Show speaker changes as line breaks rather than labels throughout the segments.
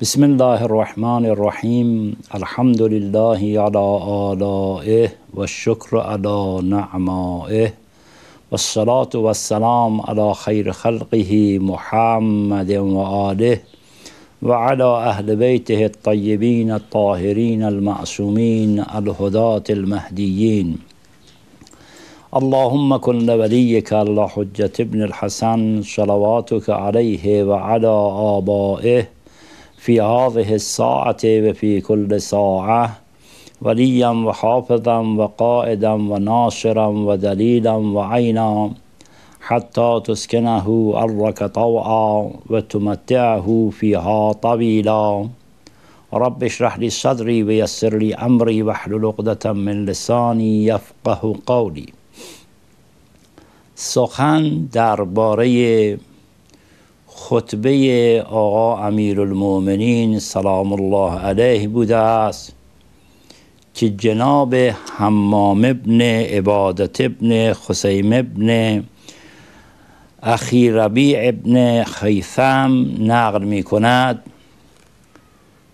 بسم الله الرحمن الرحيم الحمد لله على آلائه والشكر على نعمائه والصلاة والسلام على خير خلقه محمد وآله وعلى أهل بيته الطيبين الطاهرين المعصومين الهداة المهديين اللهم كن لوليك حجة ابن الحسن صلواتك عليه وعلى آبائه في هذه الساعة وفي كل ساعة وليا وحافظا وقائدا وناصرا ودليلا وعينا حتى تسكنه أرك طوعا وتمتعه فيها طويلا رب اشرح لي صدري ويسر لي أمري واحلل عقدة من لساني يفقه قولي سخن درباره خطبه آقا امیر المومنین سلام الله علیه بوده است که جناب حمام ابن عبادت ابن خسیم ابن اخی ربیع ابن خیثم نقل می کند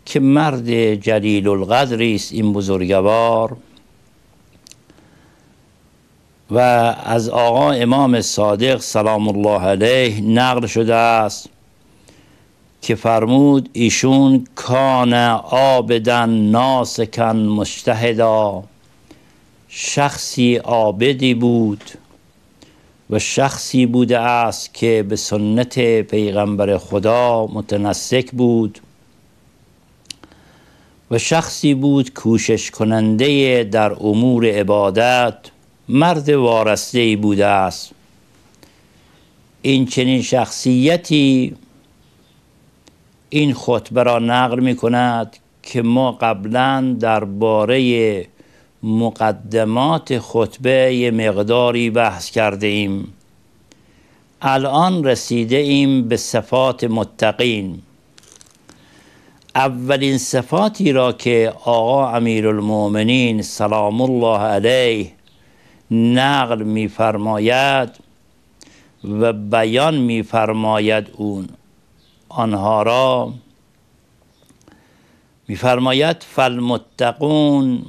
که مرد جلیل القدری است این بزرگوار و از آقا امام صادق سلام الله علیه نقل شده است که فرمود ایشون کان آبدن ناسکن مشتهدا شخصی آبدی بود و شخصی بوده است که به سنت پیغمبر خدا متنسک بود و شخصی بود کوشش کننده در امور عبادت مرد وارسته بوده است این چنین شخصیتی این خطبه را نقل می کند که ما قبلا درباره مقدمات خطبه مقداری بحث کرده ایم الان رسیده ایم به صفات متقین اولین صفاتی را که آقا امیرالمؤمنین سلام الله علیه نقل میفرماید و بیان میفرماید اون آنها را میفرماید فالمتقون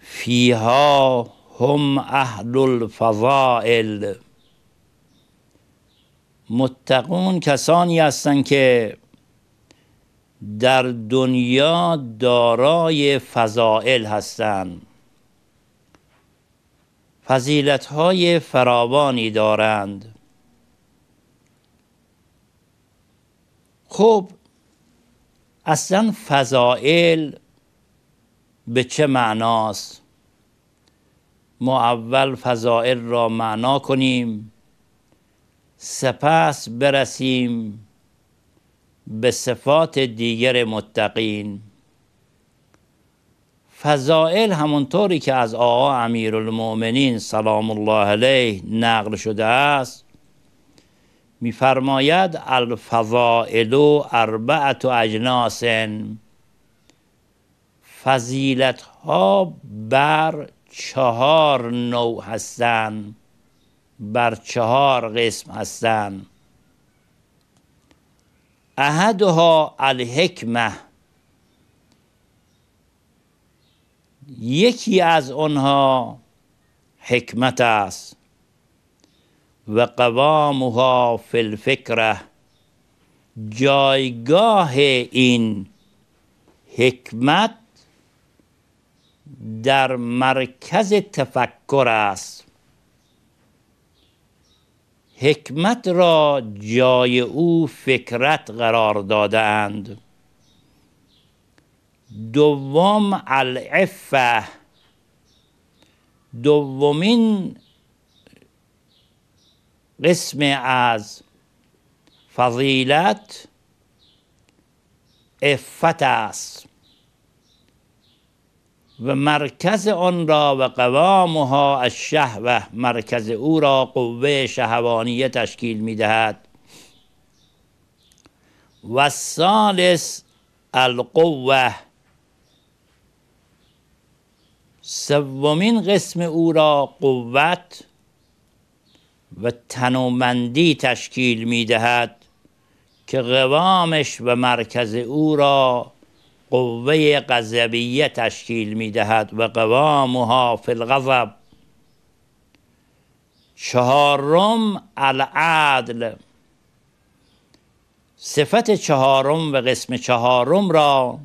فیها هم اهل الفضائل متقون کسانی هستند که در دنیا دارای فضائل هستند فضیلت های فراوانی دارند خب اصلا فضائل به چه معناست ما اول فضائل را معنا کنیم سپس برسیم به صفات دیگر متقین فضائل همونطوری که از آقا امیرالمؤمنین سلام الله علیه نقل شده است میفرماید الفضائل و اربعت و اجناسن فضیلت ها بر چهار نوع هستند بر چهار قسم هستند احدها الحکمه یکی از آنها حکمت است و قوامها فی الفکره جایگاه این حکمت در مرکز تفکر است حکمت را جای او فکرت قرار دادند دوم العفه دومین قسم از فضیلت عفت است و مرکز آن را و قوامها الشهوه مرکز او را قوه شهوانیه تشکیل میدهد و الثالث القوه سومین قسم او را قوت و تنومندی تشکیل می دهد که قوامش و مرکز او را قوه غضبیه تشکیل می دهد و قوامها فی الغضب چهارم العدل صفت چهارم و قسم چهارم را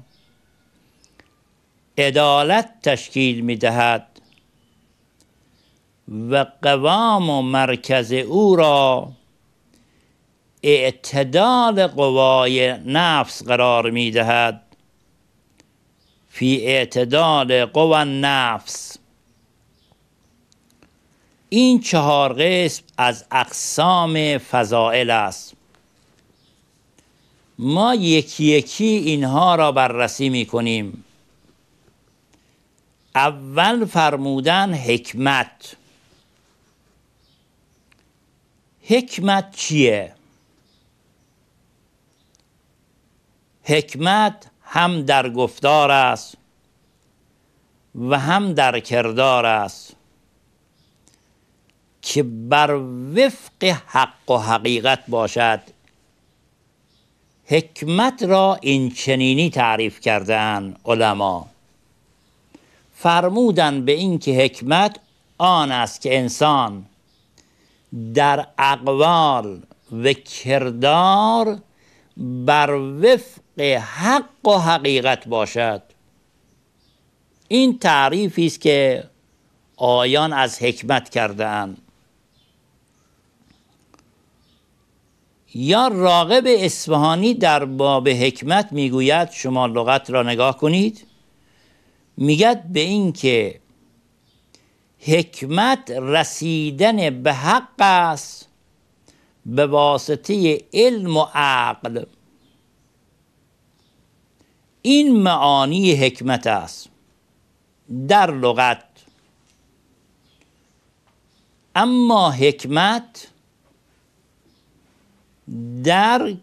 عدالت تشکیل می دهد و قوام و مرکز او را اعتدال قوای نفس قرار می دهد فی اعتدال قوا نفس این چهار قسم از اقسام فضائل است ما یکی یکی اینها را بررسی می کنیم اول فرمودن حکمت حکمت چیه؟ حکمت هم در گفتار است و هم در کردار است که بر وفق حق و حقیقت باشد حکمت را این چنینی تعریف کردن علما فرمودن به اینکه حکمت آن است که انسان در اقوال و کردار بر وفق حق و حقیقت باشد این تعریفی است که آیان از حکمت کردهاند یا راغب اصفهانی در باب حکمت میگوید شما لغت را نگاه کنید میگد به این که حکمت رسیدن به حق است به واسطه علم و عقل این معانی حکمت است در لغت اما حکمت در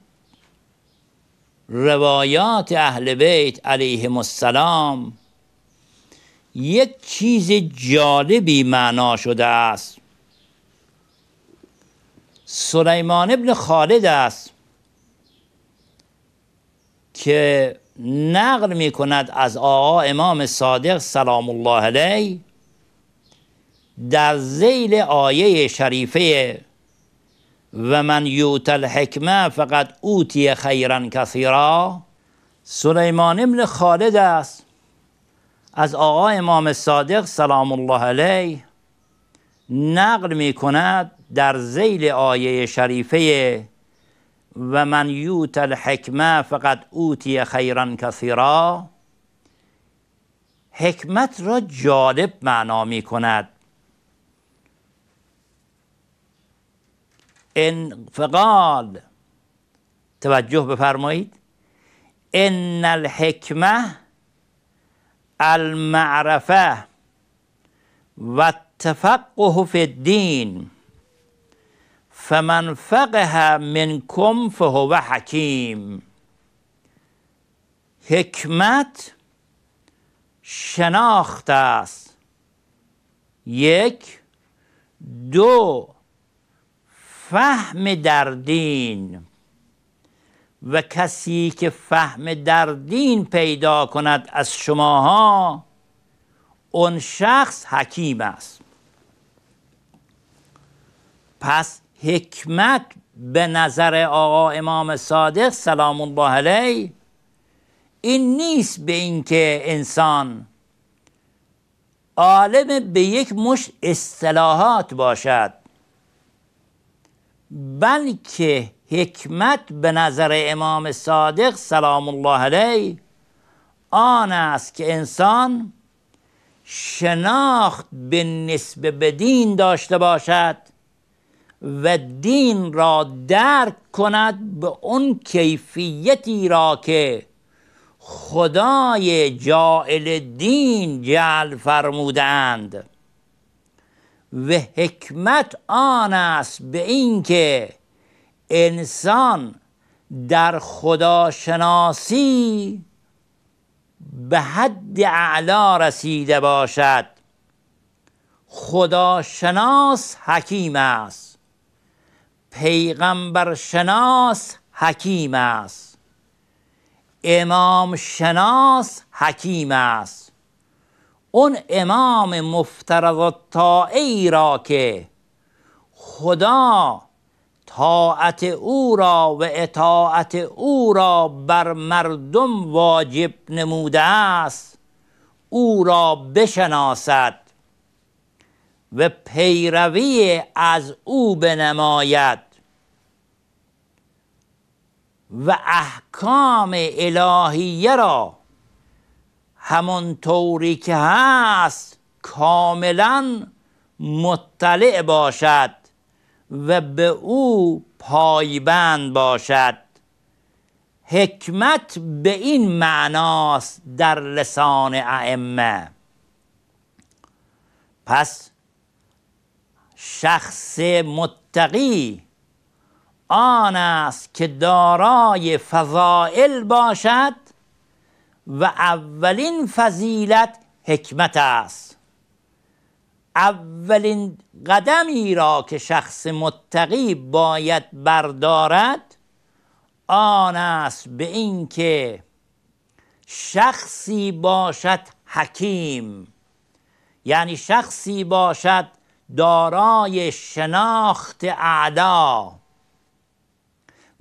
روایات اهل بیت علیهم السلام یک چیز جالبی معنا شده است سلیمان ابن خالد است که نقل می کند از آقا امام صادق سلام الله علیه در زیل آیه شریفه و من یوت الحکمه فقط اوتی خیرا کثیرا سلیمان ابن خالد است از آقا امام صادق سلام الله علیه نقل می کند در زیل آیه شریفه و من یوت الحکمه فقد اوتی خیرا کثیرا حکمت را جالب معنا می کند فقال توجه بفرمایید ان الحکمه المعرفه و فی فی الدین فمن فقه منکم فهو حکیم حکمت شناخت است یک دو فهم در دین و کسی که فهم در دین پیدا کند از شماها اون شخص حکیم است پس حکمت به نظر آقا امام صادق سلام الله علیه این نیست به اینکه انسان عالم به یک مش اصطلاحات باشد بلکه حکمت به نظر امام صادق سلام الله علیه آن است که انسان شناخت به نسبه به دین داشته باشد و دین را درک کند به اون کیفیتی را که خدای جائل دین جعل فرمودند و حکمت آن است به اینکه انسان در خداشناسی به حد اعلا رسیده باشد خداشناس حکیم است پیغمبر شناس حکیم است امام شناس حکیم است اون امام مفترض تا را که خدا طاعت او را و اطاعت او را بر مردم واجب نموده است او را بشناسد و پیروی از او بنماید و احکام الهیه را طوری که هست کاملا مطلع باشد و به او پایبند باشد حکمت به این معناست در لسان ائمه پس شخص متقی آن است که دارای فضائل باشد و اولین فضیلت حکمت است اولین قدمی را که شخص متقی باید بردارد آن است به اینکه شخصی باشد حکیم یعنی شخصی باشد دارای شناخت اعدا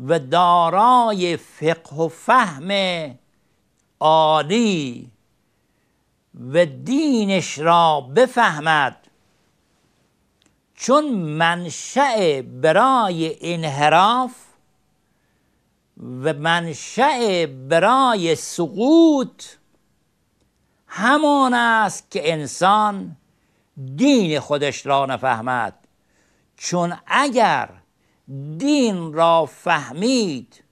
و دارای فقه و فهم عالی و دینش را بفهمد چون منشأ برای انحراف و منشأ برای سقوط همان است که انسان دین خودش را نفهمد چون اگر دین را فهمید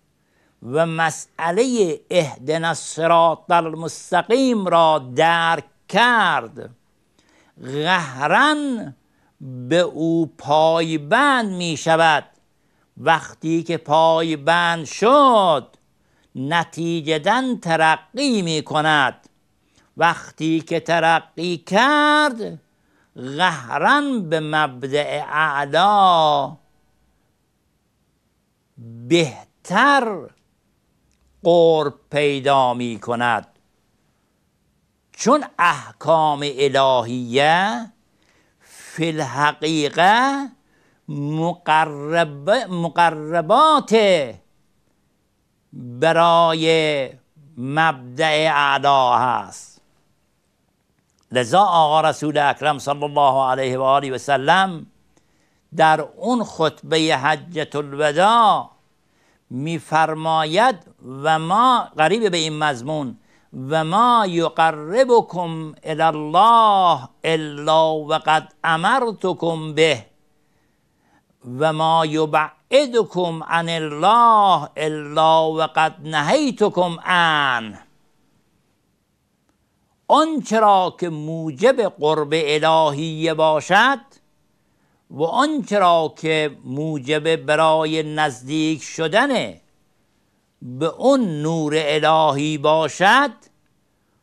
و مسئله اهدن الصراط المستقیم را درک کرد غهرن به او پای بند می شود وقتی که پای بند شد دن ترقی می کند وقتی که ترقی کرد قهرا به مبدع اعلا بهتر قرب پیدا می کند چون احکام الهیه فی الحقیقه مقرب مقربات برای مبدع اعلا هست لذا آقا رسول اکرم صلی الله علیه و آله و سلم در اون خطبه حجت الوداع میفرماید و ما قریب به این مضمون و ما یقربکم الی الله الا وقد امرتکم به و ما یبعدکم عن الله الا وقد نهیتکم عن آنچه که موجب قرب الهی باشد و آنچه که موجب برای نزدیک شدنه به اون نور الهی باشد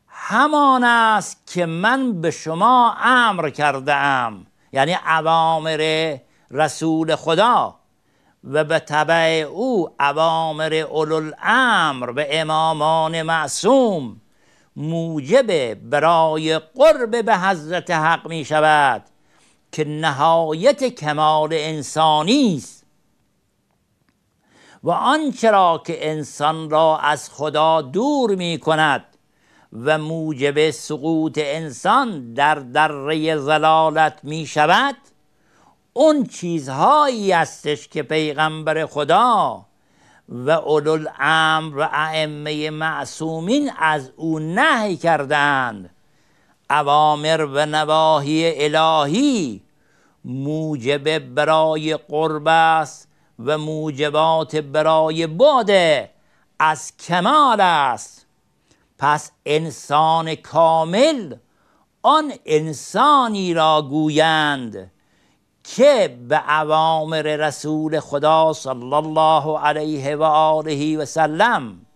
همان است که من به شما امر کرده ام یعنی عوامر رسول خدا و به طبع او اوامر اولوالامر به امامان معصوم موجب برای قرب به حضرت حق می شود که نهایت کمال انسانی است و آنچه را که انسان را از خدا دور می کند و موجب سقوط انسان در دره زلالت می شود اون چیزهایی استش که پیغمبر خدا و اولو الامر و ائمه معصومین از او نهی کردند اوامر و نواهی الهی موجب برای قرب است و موجبات برای باده از کمال است پس انسان کامل آن انسانی را گویند که به عوامر رسول خدا صلی الله علیه و آله و سلم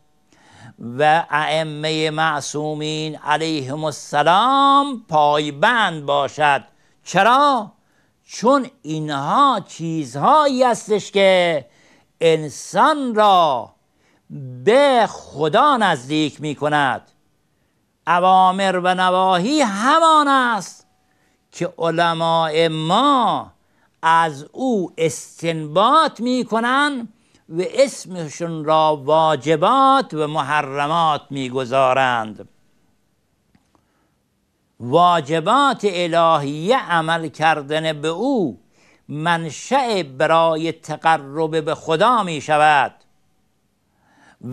و ائمه معصومین علیهم السلام پایبند باشد چرا چون اینها چیزهایی هستش که انسان را به خدا نزدیک می کند اوامر و نواهی همان است که علماء ما از او استنباط می کنند و اسمشون را واجبات و محرمات میگذارند واجبات الهیه عمل کردن به او منشأ برای تقرب به خدا می شود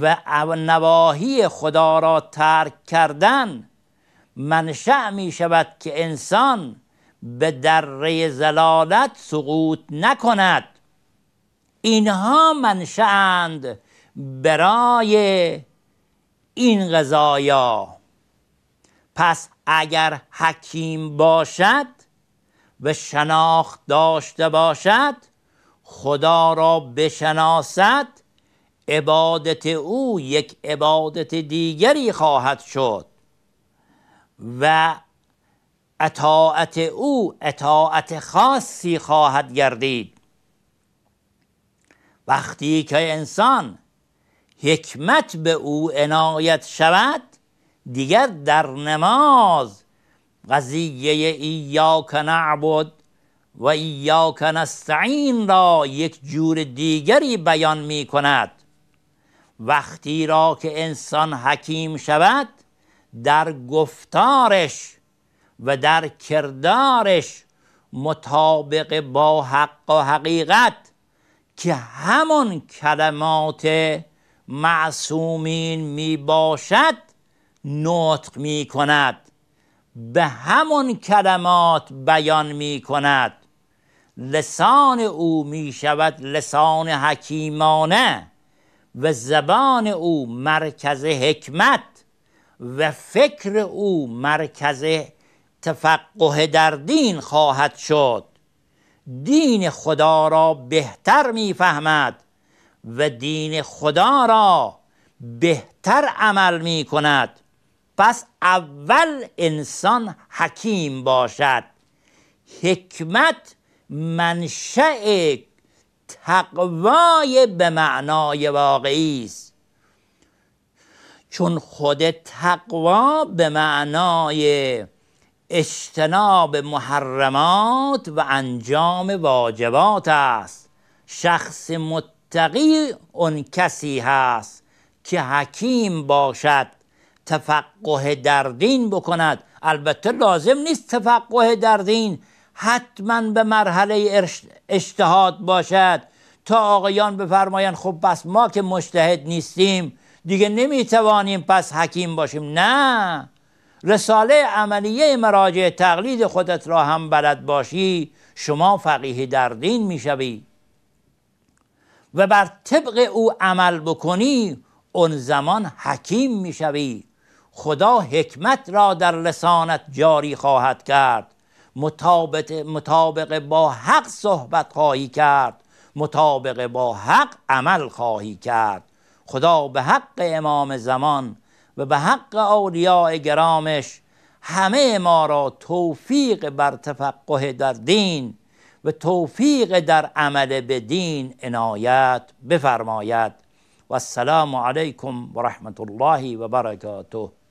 و نواهی خدا را ترک کردن منشأ می شود که انسان به دره زلالت سقوط نکند اینها منشأند برای این غذایا پس اگر حکیم باشد و شناخت داشته باشد خدا را بشناسد عبادت او یک عبادت دیگری خواهد شد و اطاعت او اطاعت خاصی خواهد گردید وقتی که انسان حکمت به او عنایت شود دیگر در نماز قضیه ایاک نعبد و ایاک نستعین را یک جور دیگری بیان می کند وقتی را که انسان حکیم شود در گفتارش و در کردارش مطابق با حق و حقیقت که همان کلمات معصومین می باشد نطق می کند به همان کلمات بیان می کند لسان او می شود لسان حکیمانه و زبان او مرکز حکمت و فکر او مرکز تفقه در دین خواهد شد دین خدا را بهتر میفهمد و دین خدا را بهتر عمل می کند پس اول انسان حکیم باشد حکمت منشأ تقوای به معنای واقعی است چون خود تقوا به معنای اجتناب محرمات و انجام واجبات است شخص متقی اون کسی هست که حکیم باشد تفقه در دین بکند البته لازم نیست تفقه در دین حتما به مرحله اجتهاد باشد تا آقایان بفرمایند خب پس ما که مجتهد نیستیم دیگه نمیتوانیم پس حکیم باشیم نه رساله عملیه مراجع تقلید خودت را هم بلد باشی شما فقیه در دین میشوی و بر طبق او عمل بکنی اون زمان حکیم میشوی خدا حکمت را در لسانت جاری خواهد کرد مطابق با حق صحبت خواهی کرد مطابق با حق عمل خواهی کرد خدا به حق امام زمان و به حق اولیاء گرامش همه ما را توفیق بر تفقه در دین و توفیق در عمل به دین عنایت بفرماید و السلام علیکم و رحمت الله و برکاته